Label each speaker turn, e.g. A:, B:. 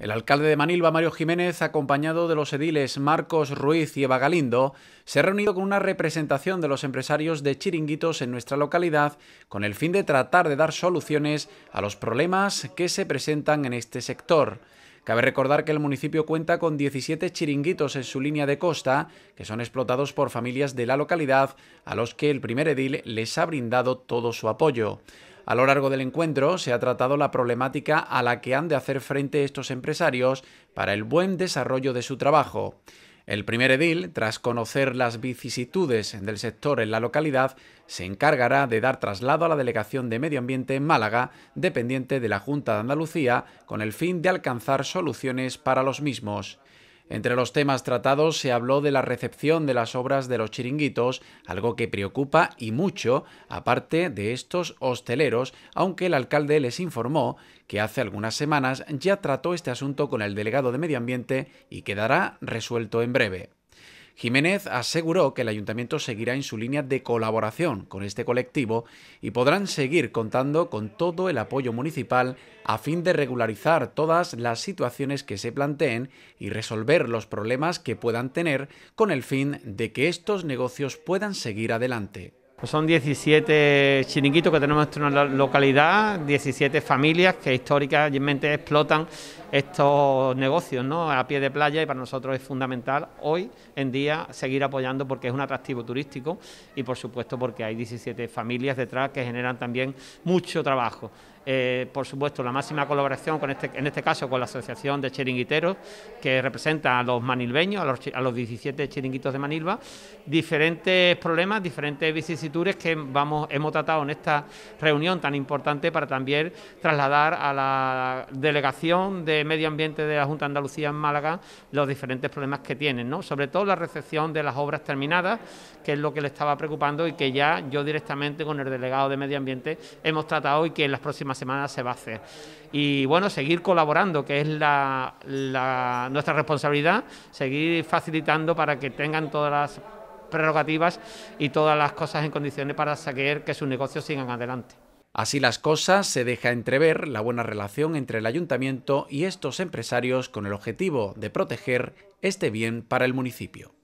A: El alcalde de Manilva, Mario Jiménez, acompañado de los ediles Marcos Ruiz y Eva Galindo, se ha reunido con una representación de los empresarios de chiringuitos en nuestra localidad con el fin de tratar de dar soluciones a los problemas que se presentan en este sector. Cabe recordar que el municipio cuenta con 17 chiringuitos en su línea de costa, que son explotados por familias de la localidad, a los que el primer edil les ha brindado todo su apoyo. A lo largo del encuentro se ha tratado la problemática a la que han de hacer frente estos empresarios para el buen desarrollo de su trabajo. El primer edil, tras conocer las vicisitudes del sector en la localidad, se encargará de dar traslado a la Delegación de Medio Ambiente en Málaga, dependiente de la Junta de Andalucía, con el fin de alcanzar soluciones para los mismos. Entre los temas tratados se habló de la recepción de las obras de los chiringuitos, algo que preocupa y mucho, aparte de estos hosteleros, aunque el alcalde les informó que hace algunas semanas ya trató este asunto con el delegado de Medio Ambiente y quedará resuelto en breve. Jiménez aseguró que el ayuntamiento seguirá en su línea de colaboración con este colectivo y podrán seguir contando con todo el apoyo municipal a fin de regularizar todas las situaciones que se planteen y resolver los problemas que puedan tener con el fin de
B: que estos negocios puedan seguir adelante. Pues son 17 chiringuitos que tenemos en nuestra localidad, 17 familias que históricamente explotan estos negocios ¿no? a pie de playa y para nosotros es fundamental hoy en día seguir apoyando porque es un atractivo turístico y por supuesto porque hay 17 familias detrás que generan también mucho trabajo. Eh, por supuesto, la máxima colaboración con este, en este caso con la Asociación de Chiringuiteros, que representa a los manilbeños, a los, 17 chiringuitos de Manilva, diferentes problemas, diferentes vicisitudes que vamos, hemos tratado en esta reunión tan importante para también trasladar a la delegación de Medio Ambiente de la Junta de Andalucía en Málaga los diferentes problemas que tienen, ¿no? sobre todo la recepción de las obras terminadas, que es lo que le estaba preocupando y que ya yo directamente con el delegado de Medio Ambiente hemos tratado y que en las próximas semanas se va a hacer. Y bueno, seguir colaborando, que es nuestra responsabilidad, seguir facilitando para que tengan todas las prerrogativas y todas las cosas en condiciones para saber que sus negocios sigan adelante.
A: Así las cosas, se deja entrever la buena relación entre el ayuntamiento y estos empresarios con el objetivo de proteger este bien para el municipio.